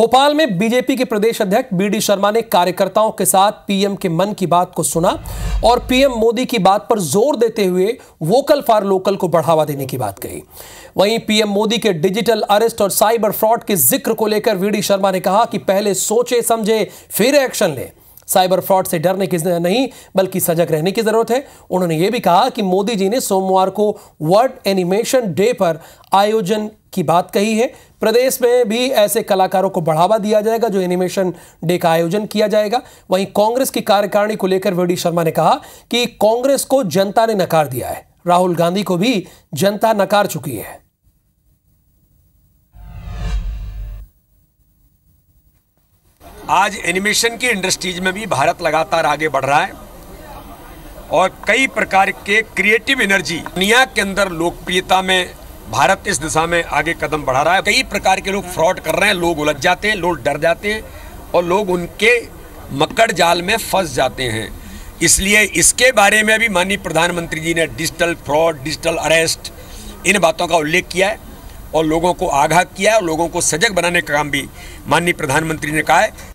भोपाल में बीजेपी के प्रदेश अध्यक्ष बीडी शर्मा ने कार्यकर्ताओं के साथ पीएम के मन की बात को सुना और पीएम मोदी की बात पर जोर देते हुए वोकल फॉर लोकल को बढ़ावा देने की बात कही वहीं पीएम मोदी के डिजिटल अरेस्ट और साइबर फ्रॉड के जिक्र को लेकर वीडी शर्मा ने कहा कि पहले सोचे समझे फिर एक्शन लें साइबर फ्रॉड से डरने की नहीं बल्कि सजग रहने की जरूरत है उन्होंने ये भी कहा कि मोदी जी ने सोमवार को वर्ल्ड एनिमेशन डे पर आयोजन की बात कही है प्रदेश में भी ऐसे कलाकारों को बढ़ावा दिया जाएगा जो एनिमेशन डे का आयोजन किया जाएगा वहीं कांग्रेस की कार्यकारिणी को लेकर वी शर्मा ने कहा कि कांग्रेस को जनता ने नकार दिया है राहुल गांधी को भी जनता नकार चुकी है आज एनिमेशन की इंडस्ट्रीज में भी भारत लगातार आगे बढ़ रहा है और कई प्रकार के क्रिएटिव एनर्जी दुनिया के अंदर लोकप्रियता में भारत इस दिशा में आगे कदम बढ़ा रहा है कई प्रकार के लोग फ्रॉड कर रहे हैं लोग उलझ जाते हैं लोग डर जाते हैं और लोग उनके मकड़ जाल में फंस जाते हैं इसलिए इसके बारे में भी माननीय प्रधानमंत्री जी ने डिजिटल फ्रॉड डिजिटल अरेस्ट इन बातों का उल्लेख किया है और लोगों को आगाह किया है और लोगों को सजग बनाने का काम भी माननीय प्रधानमंत्री ने कहा है